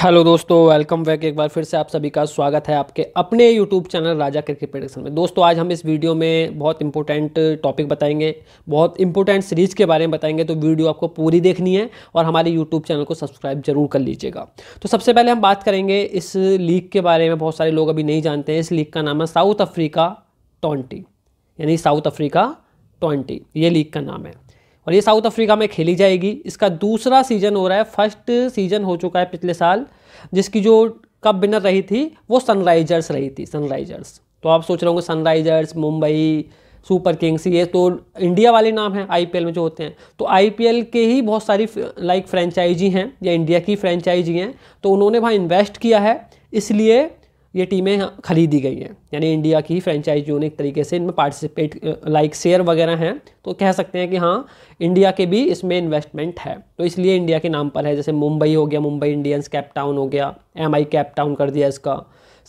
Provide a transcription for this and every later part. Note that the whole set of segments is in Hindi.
हेलो दोस्तों वेलकम बैक एक बार फिर से आप सभी का स्वागत है आपके अपने YouTube channel Raja cricket prediction में दोस्तों आज हम इस वीडियो में बहुत इंपॉर्टेंट टॉपिक बताएंगे बहुत इंपॉर्टेंट सीरीज के बारे में बताएंगे तो वीडियो आपको पूरी देखनी है और हमारे यूट्यूब चैनल को सब्सक्राइब जरूर कर लीजिएगा तो सबसे पहले हम बात करेंगे इस लीग के बारे में बहुत सारे लोग अभी नहीं जानते हैं इस लीग का नाम है साउथ अफ्रीका ट्वेंटी यानी साउथ अफ्रीका ट्वेंटी ये लीग का नाम है और ये साउथ अफ्रीका में खेली जाएगी इसका दूसरा सीजन हो रहा है फर्स्ट सीजन हो चुका है पिछले साल जिसकी जो कप विनर रही थी वो सनराइजर्स रही थी सनराइजर्स तो आप सोच रहे होंगे सनराइजर्स मुंबई सुपर किंग्स ये तो इंडिया वाले नाम हैं आईपीएल में जो होते हैं तो आईपीएल के ही बहुत सारी लाइक फ्रेंचाइजी हैं या इंडिया की फ्रेंचाइजी हैं तो उन्होंने वहाँ इन्वेस्ट किया है इसलिए ये टीमें खरीदी गई हैं यानी इंडिया की फ्रेंचाइजियों ने एक तरीके से इनमें पार्टिसिपेट लाइक शेयर वगैरह हैं तो कह सकते हैं कि हाँ इंडिया के भी इसमें इन्वेस्टमेंट है तो इसलिए इंडिया के नाम पर है जैसे मुंबई हो गया मुंबई इंडियंस कैप टाउन हो गया एम आई कैप टाउन कर दिया इसका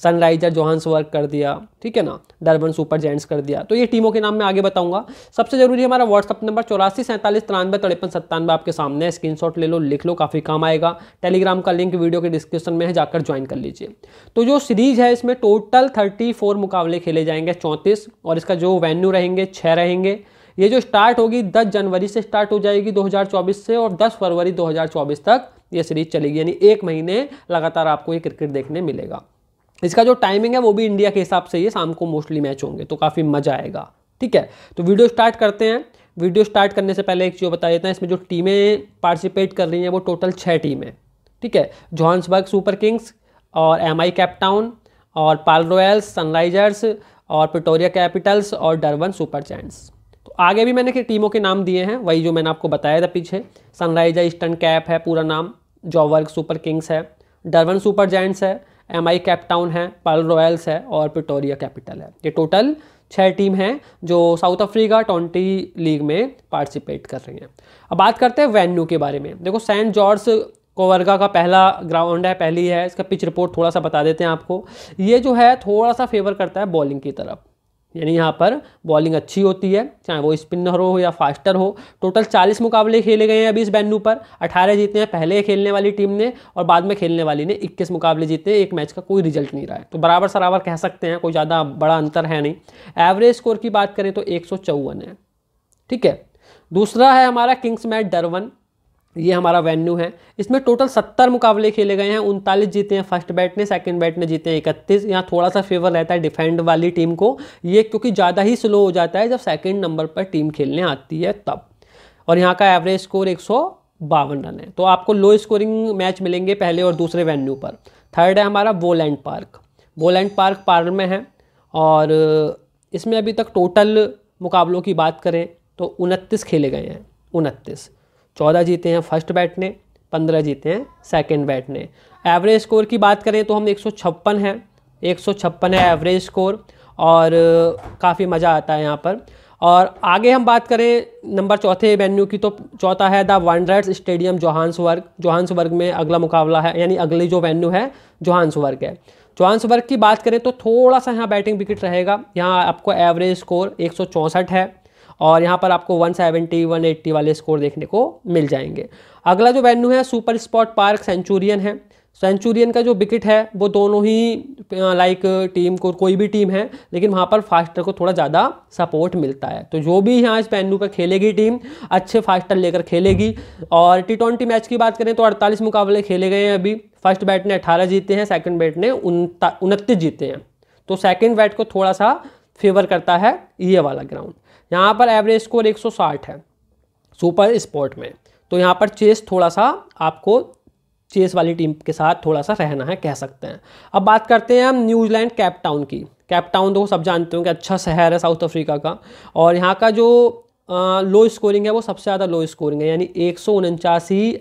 सनराइजर वर्क कर दिया ठीक है ना डरबन सुपर जेंट्स कर दिया तो ये टीमों के नाम मैं आगे बताऊंगा सबसे जरूरी हमारा व्हाट्सअप नंबर चौरासी सैंतालीस तिरानवे तिरपन सत्तानवे आपके सामने स्क्रीन शॉट ले लो लिख लो काफ़ी काम आएगा टेलीग्राम का लिंक वीडियो के डिस्क्रिप्शन में है जाकर ज्वाइन कर लीजिए तो जो सीरीज है इसमें टोटल थर्टी मुकाबले खेले जाएंगे चौंतीस और इसका जो वेन्यू रहेंगे छः रहेंगे ये जो स्टार्ट होगी 10 जनवरी से स्टार्ट हो जाएगी 2024 से और 10 फरवरी 2024 तक ये सीरीज चलेगी यानी एक महीने लगातार आपको ये क्रिकेट देखने मिलेगा इसका जो टाइमिंग है वो भी इंडिया के हिसाब से ये शाम को मोस्टली मैच होंगे तो काफ़ी मज़ा आएगा ठीक है तो वीडियो स्टार्ट करते हैं वीडियो स्टार्ट करने से पहले एक चीज़ बता देता है इसमें जो टीमें पार्टिसिपेट कर रही हैं वो टोटल छः टीमें ठीक है जॉन्सबर्ग सुपर किंग्स और एम आई कैपटाउन और पाल रॉयल्स सनराइजर्स और पिटोरिया कैपिटल्स और डरबन सुपर चैंट्स तो आगे भी मैंने टीमों के नाम दिए हैं वही जो मैंने आपको बताया था पीछे सनराइजर ईस्टर्न कैप है पूरा नाम जॉवर्ग सुपर किंग्स है डरबन सुपर जैंट्स है एम आई कैपटाउन है पर्ल रॉयल्स है और पिटोरिया कैपिटल है ये टोटल छः टीम हैं जो साउथ अफ्रीका ट्वेंटी लीग में पार्टिसिपेट कर रही हैं अब बात करते हैं वेन्यू के बारे में देखो सेंट जॉर्ज कोवर्गा का पहला ग्राउंड है पहली है इसका पिच रिपोर्ट थोड़ा सा बता देते हैं आपको ये जो है थोड़ा सा फेवर करता है बॉलिंग की तरफ यानी यहाँ पर बॉलिंग अच्छी होती है चाहे वो स्पिनर हो या फास्टर हो टोटल 40 मुकाबले खेले गए हैं अभी इस बैनू पर 18 जीते हैं पहले खेलने वाली टीम ने और बाद में खेलने वाली ने 21 मुकाबले जीते हैं एक मैच का कोई रिजल्ट नहीं रहा है तो बराबर सराबर कह सकते हैं कोई ज़्यादा बड़ा अंतर है नहीं एवरेज स्कोर की बात करें तो एक है ठीक है दूसरा है हमारा किंग्स मैट डरवन ये हमारा वेन्यू है इसमें टोटल सत्तर मुकाबले खेले गए हैं उनतालीस जीते हैं फर्स्ट बैट ने सेकंड बैट ने जीते हैं इकतीस यहाँ थोड़ा सा फेवर रहता है डिफेंड वाली टीम को ये क्योंकि ज़्यादा ही स्लो हो जाता है जब सेकंड नंबर पर टीम खेलने आती है तब और यहाँ का एवरेज स्कोर एक बावन रन है तो आपको लो स्कोरिंग मैच मिलेंगे पहले और दूसरे वेन्यू पर थर्ड है हमारा Boland Park Boland Park Paarl में है और इसमें अभी तक टोटल मुकाबलों की बात करें तो उनतीस खेले गए हैं उनतीस चौदह जीते हैं फर्स्ट बैट ने पंद्रह जीते हैं सेकेंड बैट ने एवरेज स्कोर की बात करें तो हम एक सौ छप्पन है एक सौ छप्पन है एवरेज स्कोर और काफ़ी मज़ा आता है यहाँ पर और आगे हम बात करें नंबर चौथे वेन्यू की तो चौथा है द वनडर्स स्टेडियम जोहान्सबर्ग वर्ग में अगला मुकाबला है यानी अगली जो वेन्यू है वर्ग है वर्ग की बात करें तो थोड़ा सा यहाँ बैटिंग विकेट रहेगा यहाँ आपको एवरेज स्कोर एक है और यहाँ पर आपको 170, 180 वाले स्कोर देखने को मिल जाएंगे अगला जो वेन्यू है सुपर स्पॉट पार्क सेंचुरियन है सेंचुरियन का जो विकेट है वो दोनों ही लाइक टीम को कोई भी टीम है लेकिन वहाँ पर फास्टर को थोड़ा ज़्यादा सपोर्ट मिलता है तो जो भी यहाँ इस पेन्यू पर खेलेगी टीम अच्छे फास्टर लेकर खेलेगी और टी ट्वेंटी मैच की बात करें तो 48 मुकाबले खेले गए हैं अभी फर्स्ट बैट ने 18 जीते हैं सेकंड बैट ने उनतीस जीते हैं तो सेकेंड बैट को थोड़ा सा फेवर करता है ये वाला ग्राउंड यहाँ पर एवरेज स्कोर 160 है सुपर स्पोर्ट में तो यहाँ पर चेस थोड़ा सा आपको चेस वाली टीम के साथ थोड़ा सा रहना है कह सकते हैं अब बात करते हैं हम न्यूजीलैंड कैपटाउन की कैपटाउन तो सब जानते हो कि अच्छा शहर है साउथ अफ्रीका का और यहाँ का जो लो स्कोरिंग है वो सबसे ज़्यादा लो स्कोरिंग है यानी एक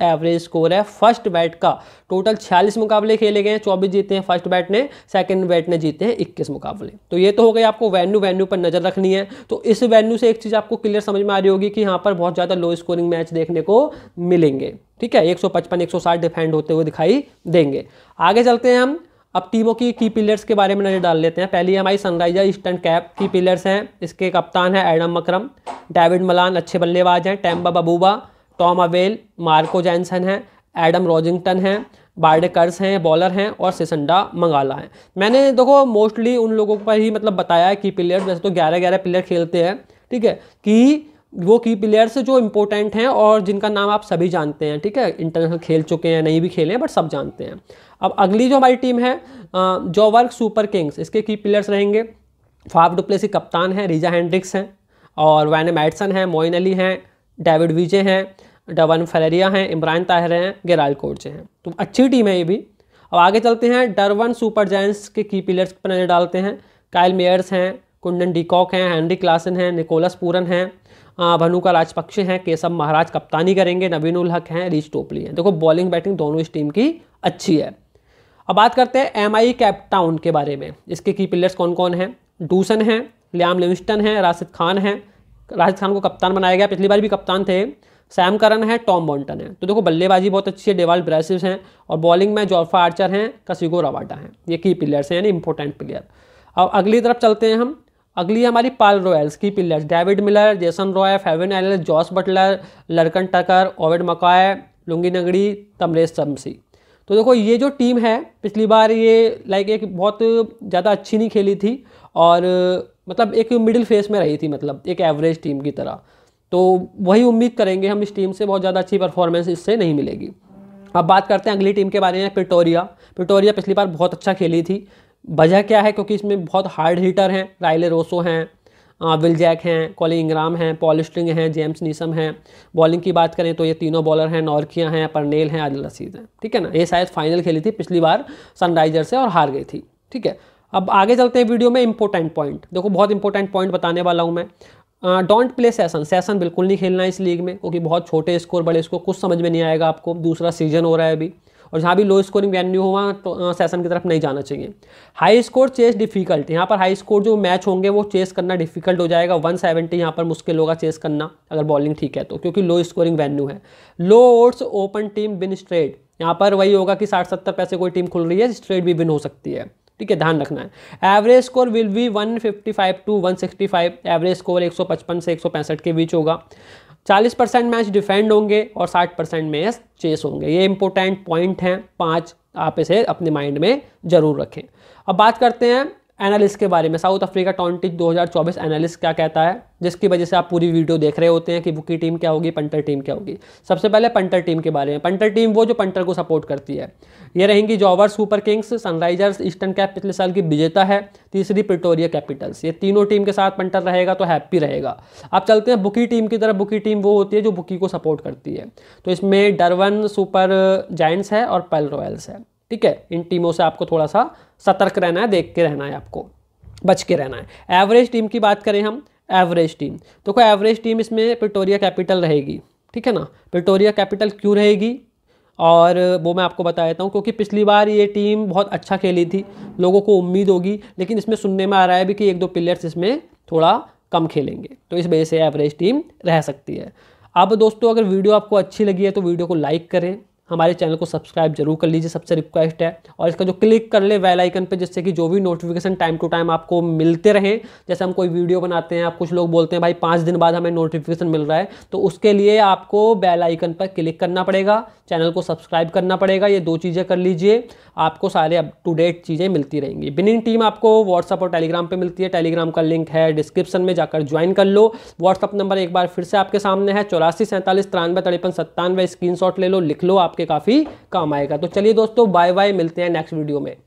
एवरेज स्कोर है फर्स्ट बैट का टोटल 46 मुकाबले खेले गए हैं 24 जीते हैं फर्स्ट बैट ने सेकंड बैट ने जीते हैं 21 मुकाबले तो ये तो हो गए आपको वेन्यू वेन्यू पर नज़र रखनी है तो इस वेन्यू से एक चीज़ आपको क्लियर समझ में आ रही होगी कि यहाँ पर बहुत ज़्यादा लो स्कोरिंग मैच देखने को मिलेंगे ठीक है एक सौ डिफेंड होते हुए दिखाई देंगे आगे चलते हैं हम अब टीमों की की पिलर्स के बारे में नज़र डाल लेते हैं पहली हमारी सनराइजर ईस्टर्न कैप की पिलर्स हैं इसके कप्तान हैं एडम मकरम डेविड मलान अच्छे बल्लेबाज हैं Temba Bavuma Tom Abell Marco Jansen हैं एडम रॉजिंगटन हैं बार्डेकर्स हैं बॉलर हैं और सिसंडा मंगाला हैं मैंने देखो मोस्टली उन लोगों पर ही मतलब बताया है कि प्लेयर वैसे तो ग्यारह ग्यारह प्लेयर खेलते हैं ठीक है कि वो की प्लेयर्स जो इंपॉर्टेंट हैं और जिनका नाम आप सभी जानते हैं ठीक है इंटरनेशनल खेल चुके हैं नहीं भी खेले हैं बट सब जानते हैं अब अगली जो हमारी टीम है जो वर्क सुपर किंग्स इसके की प्लेयर्स रहेंगे फाफ डुप्लेसी कप्तान हैं रीजा हैंड्रिक्स हैं और वैन मैडसन हैं मोइन अली हैं डेविड विजे हैं डवन फलेरिया हैं इमरान ताहिर हैं गेराल कोर्चे हैं तो अच्छी टीम है ये भी अब आगे चलते हैं डरवन सुपर जैंट्स के की प्लेयर्स पर नज़र डालते हैं कायल मेयर्स हैं कुंडन डिकॉक हैं हेनरी क्लासन हैं निकोलस पूरन हैं हाँ, भनुका राजपक्षे हैं केशव महाराज कप्तानी करेंगे नवीन उल हक हैं रिच टोपली हैं देखो बॉलिंग बैटिंग दोनों इस टीम की अच्छी है अब बात करते हैं एम आई कैप्टाउन के बारे में इसके की प्लेयर्स कौन कौन हैं डूसन हैं लियाम लिविस्टन हैं राशिद खान हैं राशिद खान को कप्तान बनाया गया पिछली बार भी कप्तान थे सैम करन है टॉम बॉन्टन है तो देखो बल्लेबाजी बहुत अच्छी है डेवाल ब्रासिस हैं और बॉलिंग में जॉर्फा आर्चर हैं कसिगो रवाडा हैं ये की प्लेयर्स हैं यानी इंपॉर्टेंट प्लेयर अब अगली तरफ चलते हैं हम अगली हमारी पाल रॉयल्स की pillars David Miller Jason Roy Fabian Allen Jos Buttler Lorcan Tucker Obed McCoy Lungi Ngidi Tabraiz Shamsi तो देखो ये जो टीम है पिछली बार ये लाइक एक बहुत ज़्यादा अच्छी नहीं खेली थी और मतलब एक मिडिल फेस में रही थी मतलब एक एवरेज टीम की तरह तो वही उम्मीद करेंगे हम इस टीम से बहुत ज़्यादा अच्छी परफॉर्मेंस इससे नहीं मिलेगी अब बात करते हैं अगली टीम के बारे में पिटोरिया पिटोरिया पिछली बार बहुत अच्छा खेली थी वजह क्या है क्योंकि इसमें बहुत हार्ड हीटर हैं राइले रोसो हैं विल जैक हैं कॉली इंग्राम हैं पॉलिस्टिंग हैं जेम्स नीसम हैं बॉलिंग की बात करें तो ये तीनों बॉलर हैं नॉर्किया हैं परनेल हैं आदिल रसीद हैं ठीक है ना ये शायद फाइनल खेली थी पिछली बार सनराइजर्स से और हार गई थी ठीक है अब आगे चलते हैं वीडियो में इंपॉर्टेंट पॉइंट देखो बहुत इंपॉर्टेंट पॉइंट बताने वाला हूँ मैं डोंट प्ले सेशन सेशन बिल्कुल नहीं खेलना है इस लीग में क्योंकि बहुत छोटे स्कोर बड़े स्कोर कुछ समझ में नहीं आएगा आपको दूसरा सीजन हो रहा है अभी और जहाँ भी लो स्कोरिंग वेन्यू हो वहाँ तो, सेशन की तरफ नहीं जाना चाहिए हाई स्कोर चेस डिफिकल्ट यहाँ पर हाई स्कोर जो मैच होंगे वो चेस करना डिफिकल्ट हो जाएगा वन सेवेंटी यहाँ पर मुश्किल होगा चेस करना अगर बॉलिंग ठीक है तो क्योंकि लो स्कोरिंग वेन्यू है लो ओट्स ओपन टीम बिन स्ट्रेट यहाँ पर वही होगा कि साठ सत्तर पैसे कोई टीम खुल रही है स्ट्रेट भी विन हो सकती है ठीक है ध्यान रखना है average score will be 155 to 165 average score 155 से 165 के बीच होगा चालीस परसेंट मैच डिफेंड होंगे और साठ परसेंट मैच चेस होंगे ये इंपॉर्टेंट पॉइंट हैं पांच आप इसे अपने माइंड में जरूर रखें अब बात करते हैं एनालिस्ट के बारे में साउथ अफ्रीका हज़ार 2024 एनालिस्ट क्या कहता है जिसकी वजह से आप पूरी वीडियो देख रहे होते हैं कि बुकी टीम क्या होगी पंटर टीम क्या होगी सबसे पहले पंटर टीम के बारे में पंटर टीम वो जो पंटर को सपोर्ट करती है ये रहेंगी Joburg Super Kings Sunrisers Eastern Cape पिछले साल की विजेता है तीसरी प्रिटोरिया कैपिटल्स ये तीनों टीम के साथ पंटर रहेगा तो हैप्पी रहेगा अब चलते हैं बुकी टीम की तरफ बुकी टीम वो होती है जो बुकी को सपोर्ट करती है तो इसमें डरवन सुपर जैंट्स है और पेल रॉयल्स है ठीक है इन टीमों से आपको थोड़ा सा सतर्क रहना है देख के रहना है आपको बच के रहना है एवरेज टीम की बात करें हम एवरेज टीम तो कोई एवरेज टीम इसमें प्रिटोरिया कैपिटल रहेगी ठीक है ना प्रिटोरिया कैपिटल क्यों रहेगी और वो मैं आपको बता देता हूँ क्योंकि पिछली बार ये टीम बहुत अच्छा खेली थी लोगों को उम्मीद होगी लेकिन इसमें सुनने में आ रहा है भी कि एक दो प्लेयर्स इसमें थोड़ा कम खेलेंगे तो इस वजह से एवरेज टीम रह सकती है अब दोस्तों अगर वीडियो आपको अच्छी लगी है तो वीडियो को लाइक करें हमारे चैनल को सब्सक्राइब जरूर कर लीजिए सबसे रिक्वेस्ट है और इसका जो क्लिक कर ले वेल आइकन पे जिससे कि जो भी नोटिफिकेशन टाइम टू टाइम आपको मिलते रहें जैसे हम कोई वीडियो बनाते हैं आप कुछ लोग बोलते हैं भाई पाँच दिन बाद हमें नोटिफिकेशन मिल रहा है तो उसके लिए आपको बेल आइकन पर क्लिक करना पड़ेगा चैनल को सब्सक्राइब करना पड़ेगा ये दो चीज़ें कर लीजिए आपको सारे अप टू डेट चीज़ें मिलती रहेंगी बिनिंग टीम आपको व्हाट्सअप और टेलीग्राम पर मिलती है टेलीग्राम का लिंक है डिस्क्रिप्शन में जाकर ज्वाइन कर लो व्हाट्सअप नंबर एक बार फिर से आपके सामने है चौरासी सैंतालीस तिरानवे तिरपन सत्तानवे स्क्रीन ले लो लिख लो आप आपके काफ़ी काम आएगा तो चलिए दोस्तों बाय बाय मिलते हैं नेक्स्ट वीडियो में